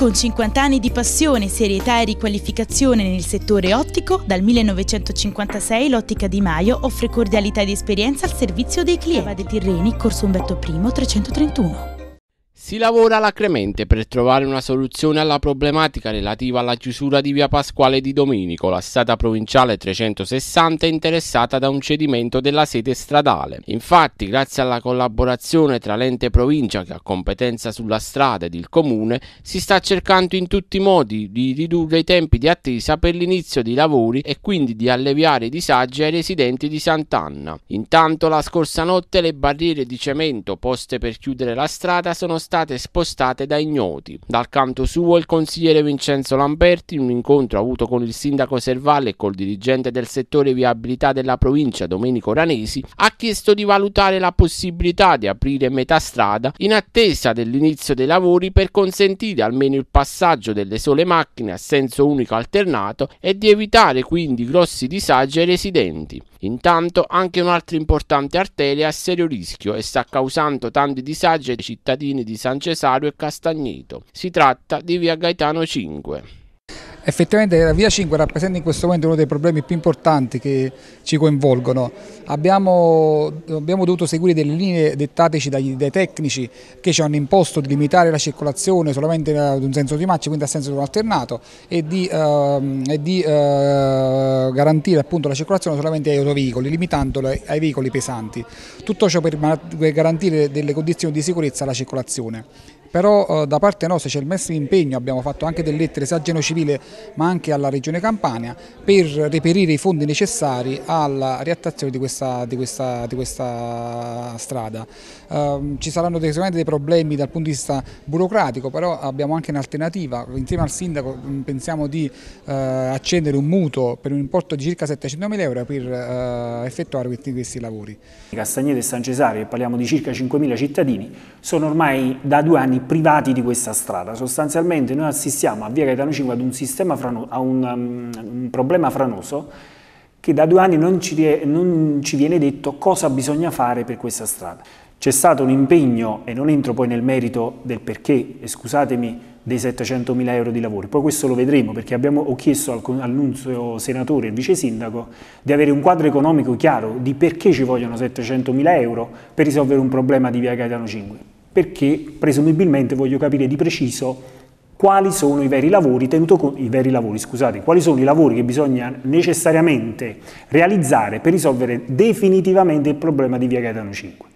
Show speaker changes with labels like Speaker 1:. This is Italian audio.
Speaker 1: Con 50 anni di passione, serietà e riqualificazione nel settore ottico, dal 1956 l'Ottica Di Maio offre cordialità ed esperienza al servizio dei clienti. Cava dei Tirreni, Corso Umberto I, 331.
Speaker 2: Si lavora alacremente per trovare una soluzione alla problematica relativa alla chiusura di via Pasquale di Domenico, la strada provinciale 360 interessata da un cedimento della sede stradale. Infatti, grazie alla collaborazione tra l'ente provincia che ha competenza sulla strada ed il comune, si sta cercando in tutti i modi di ridurre i tempi di attesa per l'inizio dei lavori e quindi di alleviare i disagi ai residenti di Sant'Anna. Intanto la scorsa notte le barriere di cemento poste per chiudere la strada sono state state spostate da ignoti. Dal canto suo il consigliere Vincenzo Lamberti, in un incontro avuto con il sindaco Servalle e col dirigente del settore viabilità della provincia Domenico Ranesi, ha chiesto di valutare la possibilità di aprire metà strada in attesa dell'inizio dei lavori per consentire almeno il passaggio delle sole macchine a senso unico alternato e di evitare quindi grossi disagi ai residenti. Intanto anche un'altra importante arteria a serio rischio e sta causando tanti disagi ai cittadini di San Cesario e Castagneto. Si tratta di via Gaetano 5.
Speaker 1: Effettivamente la eh, via 5 rappresenta in questo momento uno dei problemi più importanti che ci coinvolgono. Abbiamo, abbiamo dovuto seguire delle linee dettateci dai, dai, tecnici che ci hanno imposto di limitare la circolazione solamente ad un senso di marcia, quindi a senso alternato e di, ehm, e di eh, garantire appunto la circolazione solamente ai autoveicoli, limitandola ai veicoli pesanti. Tutto ciò per garantire delle condizioni di sicurezza alla circolazione però eh, da parte nostra c'è il massimo impegno, abbiamo fatto anche delle lettere sia a Geno Civile ma anche alla Regione Campania per reperire i fondi necessari alla riattazione di questa, di questa, di questa strada. Eh, ci saranno sicuramente dei problemi dal punto di vista burocratico, però abbiamo anche un'alternativa, insieme al Sindaco mm, pensiamo di eh, accendere un mutuo per un importo di circa 700.000 euro per eh, effettuare
Speaker 3: questi, questi lavori. Castagnete e San Cesario, parliamo di circa 5.000 cittadini, sono ormai da due anni privati di questa strada. Sostanzialmente noi assistiamo a Via Gaetano 5 ad un, frano, a un, um, un problema franoso che da due anni non ci, non ci, viene detto cosa bisogna fare per questa strada. C'è stato un impegno, e non entro poi nel merito del perché, scusatemi, dei 700 mila euro di lavori, poi questo lo vedremo perché abbiamo, ho chiesto al, al nunzio senatore e vice sindaco di avere un quadro economico chiaro di perché ci vogliono 700 mila euro per risolvere un problema di via Gaetano 5 perché presumibilmente voglio capire di preciso quali sono i veri lavori, con, i veri lavori, scusate, quali sono i lavori che bisogna necessariamente realizzare per risolvere definitivamente il problema di via Gaetano 5.